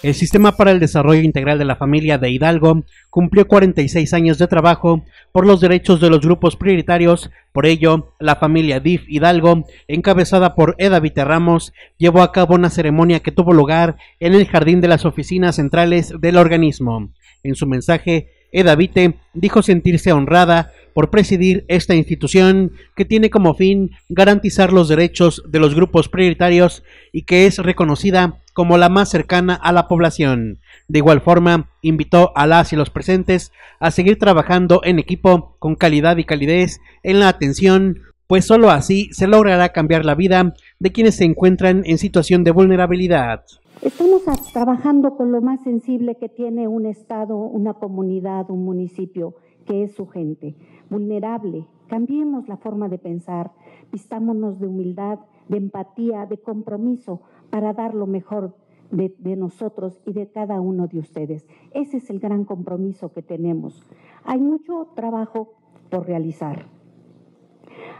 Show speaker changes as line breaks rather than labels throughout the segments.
El Sistema para el Desarrollo Integral de la Familia de Hidalgo cumplió 46 años de trabajo por los derechos de los grupos prioritarios. Por ello, la familia DIF Hidalgo, encabezada por Edavite Ramos, llevó a cabo una ceremonia que tuvo lugar en el jardín de las oficinas centrales del organismo. En su mensaje, Edavite dijo sentirse honrada por presidir esta institución que tiene como fin garantizar los derechos de los grupos prioritarios y que es reconocida como la más cercana a la población. De igual forma, invitó a las y los presentes a seguir trabajando en equipo con calidad y calidez en la atención, pues solo así se logrará cambiar la vida de quienes se encuentran en situación de vulnerabilidad. Estamos
trabajando con lo más sensible que tiene un Estado, una comunidad, un municipio, que es su gente, vulnerable, Cambiemos la forma de pensar, vistámonos de humildad, de empatía, de compromiso para dar lo mejor de, de, nosotros y de cada uno de ustedes. Ese es el gran compromiso que tenemos. Hay mucho trabajo por realizar.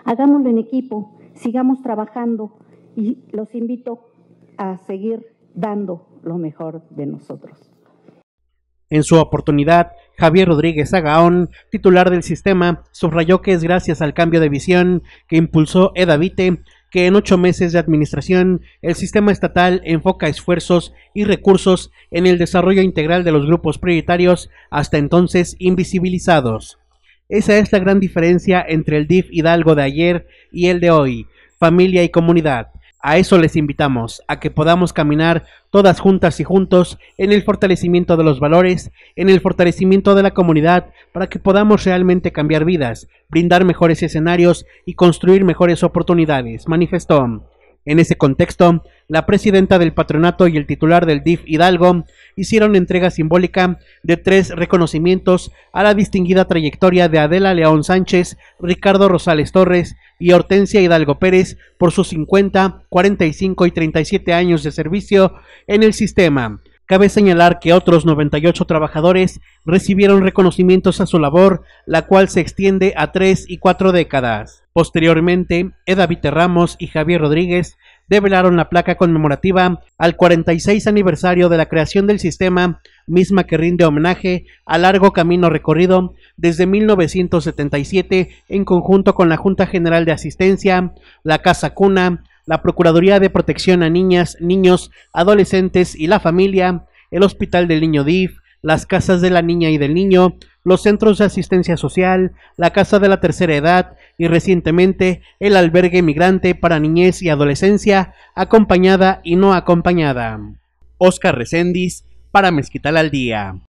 Hagámoslo en equipo, sigamos trabajando y los invito a seguir dando lo mejor de nosotros.
En su oportunidad, Javier Rodríguez Agaón, titular del sistema, subrayó que es gracias al cambio de visión que impulsó Edavite que en ocho meses de administración el sistema estatal enfoca esfuerzos y recursos en el desarrollo integral de los grupos prioritarios hasta entonces invisibilizados. Esa es la gran diferencia entre el DIF Hidalgo de ayer y el de hoy, familia y comunidad. A eso les invitamos, a que podamos caminar todas juntas y juntos en el fortalecimiento de los valores, en el fortalecimiento de la comunidad, para que podamos realmente cambiar vidas, brindar mejores escenarios y construir mejores oportunidades, manifestó. En ese contexto, la presidenta del patronato y el titular del DIF Hidalgo hicieron entrega simbólica de tres reconocimientos a la distinguida trayectoria de Adela León Sánchez, Ricardo Rosales Torres y Hortensia Hidalgo Pérez por sus 50, 45 y 37 años de servicio en el sistema. Cabe señalar que otros 98 trabajadores recibieron reconocimientos a su labor, la cual se extiende a tres y cuatro décadas. Posteriormente, Edavite Ramos y Javier Rodríguez develaron la placa conmemorativa al 46 aniversario de la creación del sistema, misma que rinde homenaje al largo camino recorrido desde 1977 en conjunto con la Junta General de Asistencia, la Casa Cuna, la Procuraduría de Protección a Niñas, Niños, Adolescentes y la Familia, el Hospital del Niño DIF, las casas de la niña y del niño, los centros de asistencia social, la casa de la tercera edad y recientemente el albergue migrante para niñez y adolescencia, acompañada y no acompañada. Oscar Recendis, para Mezquital al Día.